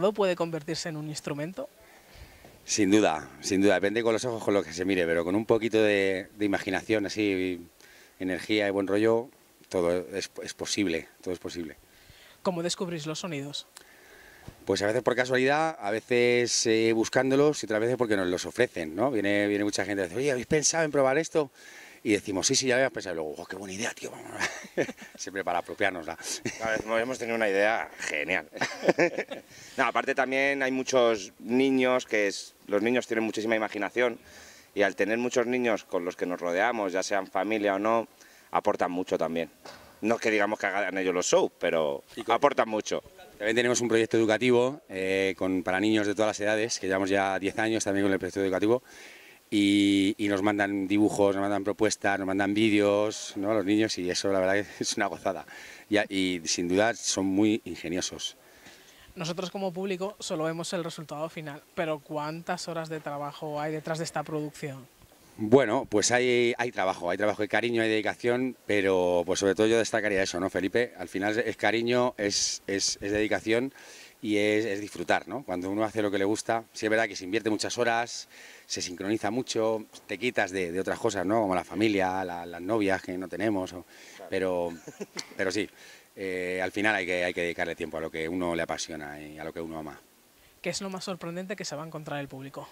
todo puede convertirse en un instrumento? Sin duda, sin duda, depende con los ojos con los que se mire, pero con un poquito de, imaginación, así, energía y buen rollo, todo es, posible, todo es posible. ¿Cómo descubrís los sonidos? Pues a veces por casualidad, a veces eh, buscándolos y otras veces porque nos los ofrecen, ¿no? Viene, viene mucha gente dice, oye, ¿habéis pensado en probar esto? y decimos, sí, sí, ya habíamos pensado, y luego, qué buena idea, tío, siempre para apropiárnosla. Claro, hemos tenido una idea genial. aparte también hay muchos niños que los niños tienen muchísima imaginación y al tener muchos niños con los que nos rodeamos, ya sean familia o no, aportan mucho también. No es que digamos que hagan ellos los shows, pero aportan mucho. También tenemos un proyecto educativo eh, con, para niños de todas las edades, que llevamos ya 10 años también con el proyecto educativo, y, nos mandan dibujos, nos mandan propuestas, nos mandan vídeos a los niños y eso la verdad es una gozada. Y, sin duda son muy ingeniosos. Nosotros como público solo vemos el resultado final, pero ¿cuántas horas de trabajo hay detrás de esta producción? Bueno, pues hay, hay trabajo, hay trabajo, hay cariño, hay dedicación, pero pues sobre todo yo destacaría eso, ¿no, Felipe? Al final es cariño, es, es dedicación y es, disfrutar, ¿no? Cuando uno hace lo que le gusta, sí es verdad que se invierte muchas horas, se sincroniza mucho, te quitas de, otras cosas, ¿no? Como la familia, las novias que no tenemos, pero, pero sí, eh, al final hay que, hay que dedicarle tiempo a lo que uno le apasiona y a lo que uno ama. ¿Qué es lo más sorprendente que se va a encontrar el público?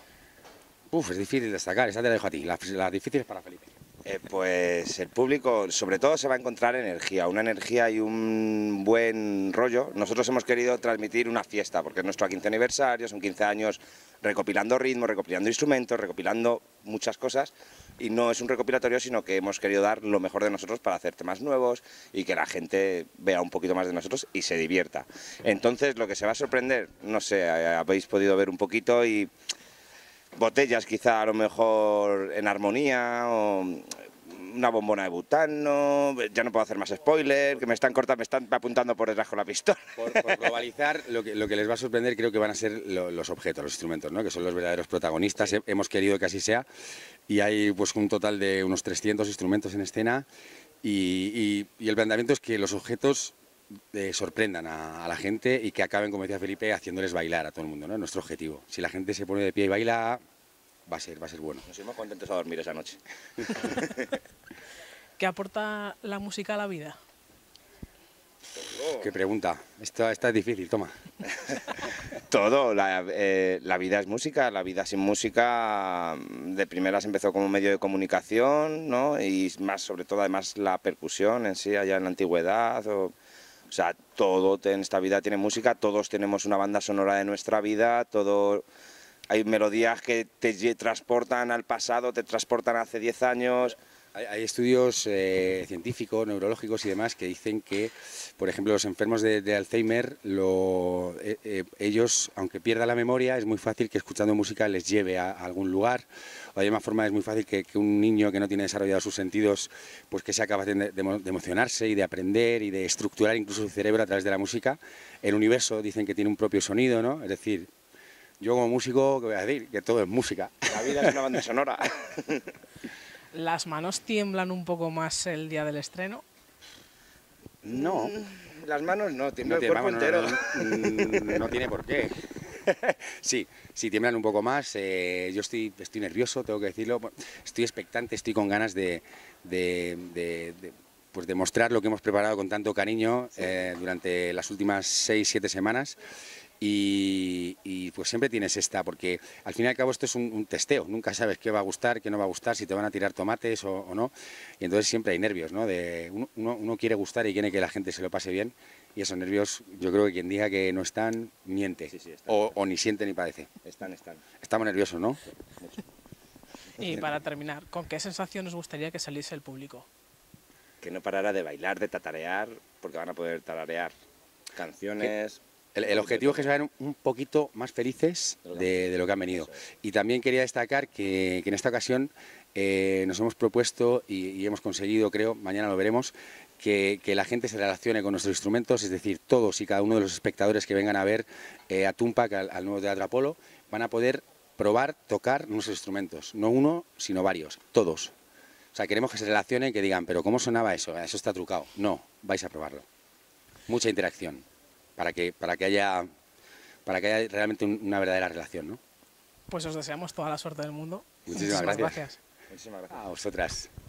Uf, es difícil destacar, esa te la dejo a ti, las difíciles para Felipe. Eh, pues el público sobre todo se va a encontrar energía, una energía y un buen rollo. Nosotros hemos querido transmitir una fiesta, porque es nuestro 15 aniversario, son 15 años recopilando ritmos, recopilando instrumentos, recopilando muchas cosas. Y no es un recopilatorio, sino que hemos querido dar lo mejor de nosotros para hacer temas nuevos y que la gente vea un poquito más de nosotros y se divierta. Entonces lo que se va a sorprender, no sé, eh, habéis podido ver un poquito y botellas quizá a lo mejor en armonía o una bombona de butano, ya no puedo hacer más spoiler, que me están cortando, me están apuntando por detrás con la pistola. Por, globalizar, lo que, lo que, les va a sorprender creo que van a ser los objetos, los instrumentos, ¿no? que son los verdaderos protagonistas, hemos querido que así sea, y hay pues un total de unos 300 instrumentos en escena, y el planteamiento es que los objetos eh, sorprendan a, la gente y que acaben, como decía Felipe, haciéndoles bailar a todo el mundo, ¿no? Nuestro objetivo. Si la gente se pone de pie y baila, va a ser, va a ser bueno. Nos hemos contentos a dormir esa noche. ¿Qué aporta la música a la vida? Qué pregunta. Esto, es difícil, toma. Todo. Eh, la, vida es música. La vida sin música mm, de primeras empezó como medio de comunicación, ¿no? Y más, sobre todo, además, la percusión en sí, allá en la antigüedad. O sea, todo en esta vida tiene música, todos tenemos una banda sonora de nuestra vida, todo... Hay melodías que te transportan al pasado, te transportan hace 10 años. Hay estudios eh, científicos, neurológicos y demás que dicen que, por ejemplo, los enfermos de, Alzheimer, lo, eh, eh, ellos, aunque pierdan la memoria, es muy fácil que escuchando música les lleve a, algún lugar. O de misma forma, es muy fácil que, un niño que no tiene desarrollados sus sentidos, pues que sea capaz de, de, emocionarse y de aprender y de estructurar incluso su cerebro a través de la música. El universo dicen que tiene un propio sonido, ¿no? Es decir, yo como músico, ¿qué voy a decir? Que todo es música. La vida es una banda sonora. ¿Las manos tiemblan un poco más el día del estreno? No. Mm, las manos no, tiemblan. Mm, no, tiene por qué. Sí, sí, tiemblan un poco más. Eh, yo estoy, estoy nervioso, tengo que decirlo. Estoy expectante, estoy con ganas de, de, demostrar pues lo que hemos preparado con tanto cariño eh, durante las últimas seis, siete semanas. Y, pues siempre tienes esta, porque al fin y al cabo esto es un, testeo, nunca sabes qué va a gustar, qué no va a gustar, si te van a tirar tomates o, no, y entonces siempre hay nervios, ¿no? De, uno, quiere gustar y quiere que la gente se lo pase bien, y esos nervios, yo creo que quien diga que no están, miente. o, ni siente ni padece. Están, están. Estamos nerviosos, ¿no? Y para terminar, ¿con qué sensación nos gustaría que saliese el público? Que no parara de bailar, de tatarear, porque van a poder tatarear canciones, el, objetivo es que se un poquito más felices de, lo que han venido. Y también quería destacar que, en esta ocasión eh, nos hemos propuesto y, hemos conseguido, creo, mañana lo veremos, que, la gente se relacione con nuestros instrumentos, es decir, todos y cada uno de los espectadores que vengan a ver eh, a Tumpac, al, nuevo Teatro Apolo, van a poder probar, tocar nuestros instrumentos. No uno, sino varios, todos. O sea, queremos que se relacionen, que digan, pero ¿cómo sonaba eso? Eso está trucado. No, vais a probarlo. Mucha interacción para que, para que, haya, para que haya realmente una verdadera relación. ¿no? Pues os deseamos toda la suerte del mundo. Muchísimas, Muchísimas gracias. gracias. Muchísimas gracias. A vosotras.